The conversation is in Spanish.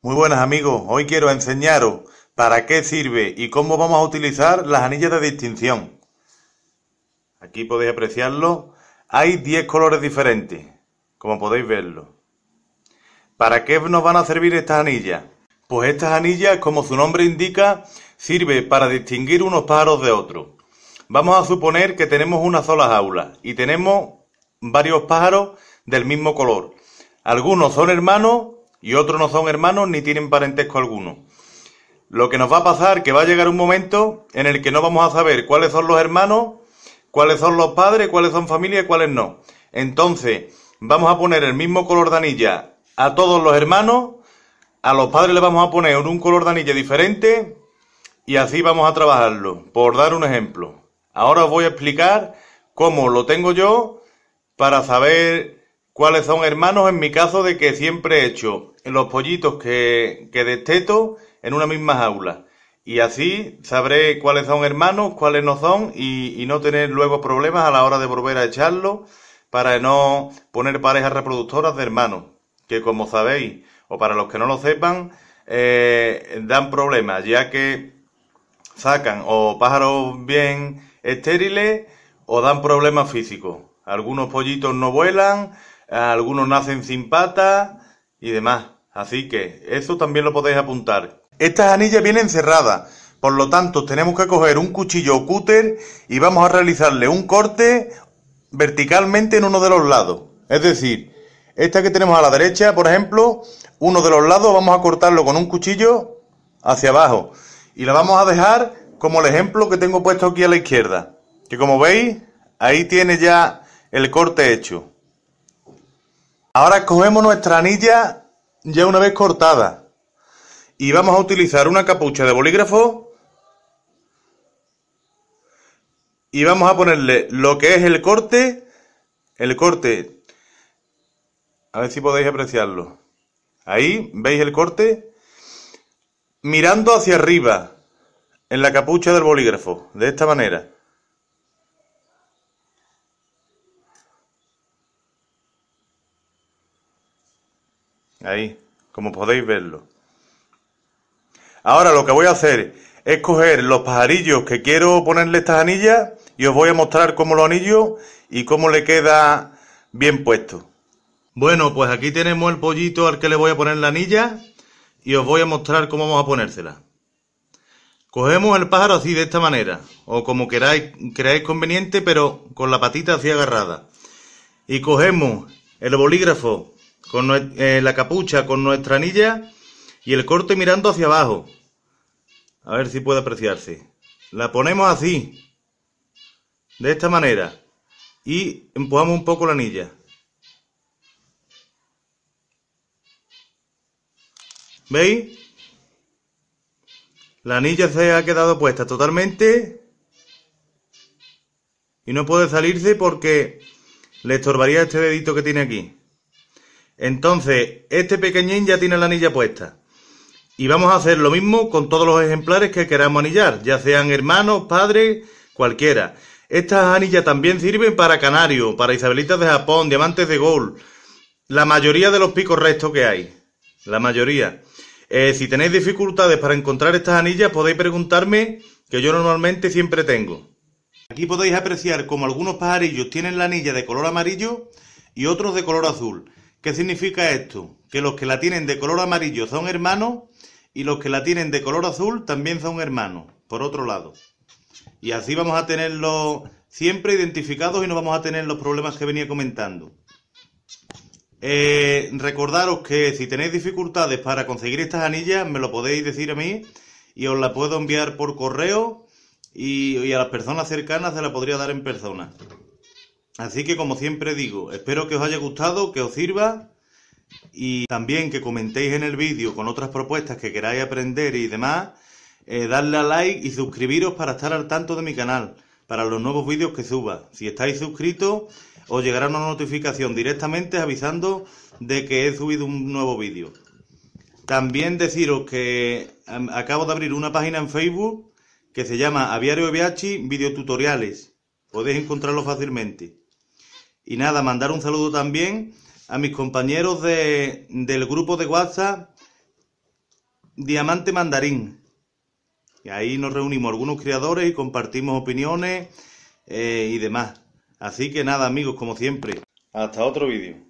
Muy buenas amigos, hoy quiero enseñaros para qué sirve y cómo vamos a utilizar las anillas de distinción. Aquí podéis apreciarlo, hay 10 colores diferentes, como podéis verlo. ¿Para qué nos van a servir estas anillas? Pues estas anillas, como su nombre indica, sirve para distinguir unos pájaros de otros. Vamos a suponer que tenemos una sola jaula y tenemos varios pájaros del mismo color. Algunos son hermanos y otros no son hermanos ni tienen parentesco alguno. Lo que nos va a pasar que va a llegar un momento en el que no vamos a saber cuáles son los hermanos, cuáles son los padres, cuáles son familias y cuáles no. Entonces, vamos a poner el mismo color de anilla a todos los hermanos, a los padres le vamos a poner un color de anilla diferente y así vamos a trabajarlo. Por dar un ejemplo, ahora os voy a explicar cómo lo tengo yo para saber cuáles son hermanos en mi caso de que siempre he hecho los pollitos que, que desteto en una misma jaula. Y así sabré cuáles son hermanos, cuáles no son y, no tener luego problemas a la hora de volver a echarlo para no poner parejas reproductoras de hermanos, que como sabéis, o para los que no lo sepan, eh, dan problemas, ya que sacan o pájaros bien estériles o dan problemas físicos. Algunos pollitos no vuelan, algunos nacen sin pata y demás. Así que eso también lo podéis apuntar. Estas anillas vienen cerradas, por lo tanto tenemos que coger un cuchillo o cúter y vamos a realizarle un corte verticalmente en uno de los lados. Es decir, esta que tenemos a la derecha, por ejemplo, uno de los lados vamos a cortarlo con un cuchillo hacia abajo y la vamos a dejar como el ejemplo que tengo puesto aquí a la izquierda. Que como veis, ahí tiene ya el corte hecho. Ahora cogemos nuestra anilla ya una vez cortada y vamos a utilizar una capucha de bolígrafo y vamos a ponerle lo que es el corte, el corte, a ver si podéis apreciarlo. Ahí, ¿veis el corte? Mirando hacia arriba en la capucha del bolígrafo, de esta manera. Ahí, como podéis verlo. Ahora lo que voy a hacer es coger los pajarillos que quiero ponerle estas anillas y os voy a mostrar cómo lo anillo y cómo le queda bien puesto. Bueno, pues aquí tenemos el pollito al que le voy a poner la anilla y os voy a mostrar cómo vamos a ponérsela. Cogemos el pájaro así de esta manera, o como queráis, creáis conveniente, pero con la patita así agarrada. Y cogemos el bolígrafo con eh, la capucha con nuestra anilla y el corte mirando hacia abajo. A ver si puede apreciarse. La ponemos así, de esta manera, y empujamos un poco la anilla. ¿Veis? La anilla se ha quedado puesta totalmente y no puede salirse porque le estorbaría este dedito que tiene aquí. Entonces, este pequeñín ya tiene la anilla puesta. Y vamos a hacer lo mismo con todos los ejemplares que queramos anillar, ya sean hermanos, padres, cualquiera. Estas anillas también sirven para canarios, para isabelitas de Japón, diamantes de gold, la mayoría de los picos restos que hay. La mayoría. Eh, si tenéis dificultades para encontrar estas anillas, podéis preguntarme, que yo normalmente siempre tengo. Aquí podéis apreciar como algunos pajarillos tienen la anilla de color amarillo y otros de color azul. ¿Qué significa esto? Que los que la tienen de color amarillo son hermanos y los que la tienen de color azul también son hermanos, por otro lado. Y así vamos a tenerlos siempre identificados y no vamos a tener los problemas que venía comentando. Eh, recordaros que si tenéis dificultades para conseguir estas anillas, me lo podéis decir a mí y os la puedo enviar por correo y, y a las personas cercanas se la podría dar en persona. Así que como siempre digo, espero que os haya gustado, que os sirva y también que comentéis en el vídeo con otras propuestas que queráis aprender y demás, eh, darle a like y suscribiros para estar al tanto de mi canal, para los nuevos vídeos que suba. Si estáis suscritos, os llegará una notificación directamente avisando de que he subido un nuevo vídeo. También deciros que acabo de abrir una página en Facebook que se llama Aviario Video Tutoriales, Podéis encontrarlo fácilmente. Y nada, mandar un saludo también a mis compañeros del grupo de WhatsApp Diamante Mandarín. Y ahí nos reunimos algunos creadores y compartimos opiniones eh, y demás. Así que nada, amigos, como siempre. Hasta otro vídeo.